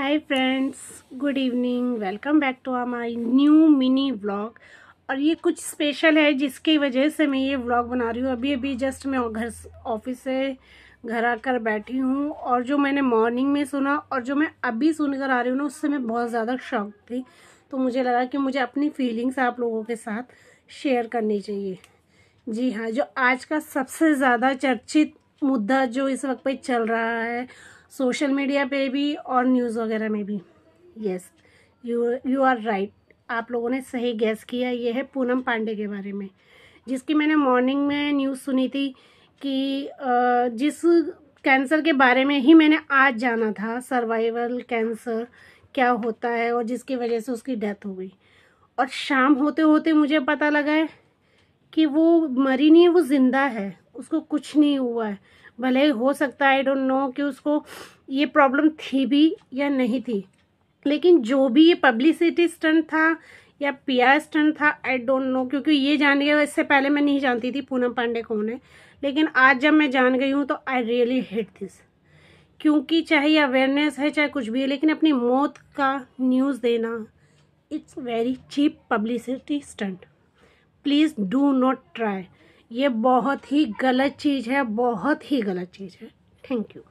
hi friends good evening welcome back to my new mini vlog और ये कुछ special है जिसकी वजह से मैं ये व्लॉग बना रही हूँ अभी अभी जस्ट मैं घर ऑफिस से घर आकर बैठी हूँ और जो मैंने मॉर्निंग में सुना और जो मैं अभी सुनकर आ रही हूँ ना उससे मैं बहुत ज़्यादा शौक थी तो मुझे लगा कि मुझे अपनी फीलिंग्स आप लोगों के साथ शेयर करनी चाहिए जी हाँ जो आज का सबसे ज़्यादा चर्चित मुद्दा जो इस वक्त पर चल रहा है सोशल मीडिया पे भी और न्यूज़ वगैरह में भी yes you you are right आप लोगों ने सही गैस किया ये है पूनम पांडे के बारे में जिसकी मैंने मॉर्निंग में न्यूज़ सुनी थी कि जिस कैंसर के बारे में ही मैंने आज जाना था सर्वाइवल कैंसर क्या होता है और जिसकी वजह से उसकी डेथ हो गई और शाम होते होते मुझे पता लगा है कि वो मरी नहीं है वो ज़िंदा है उसको कुछ नहीं हुआ है भले हो सकता है आई डोंट नो कि उसको ये प्रॉब्लम थी भी या नहीं थी लेकिन जो भी ये पब्लिसिटी स्टंट था या पीआर स्टंट था आई डोंट नो क्योंकि ये जान गया इससे पहले मैं नहीं जानती थी पूनम पांडे कौन है लेकिन आज जब मैं जान गई हूँ तो आई रियली हेट दिस क्योंकि चाहे अवेयरनेस है चाहे कुछ भी है लेकिन अपनी मौत का न्यूज़ देना it's very cheap publicity stunt please do not try ये बहुत ही गलत चीज़ है बहुत ही गलत चीज़ है थैंक यू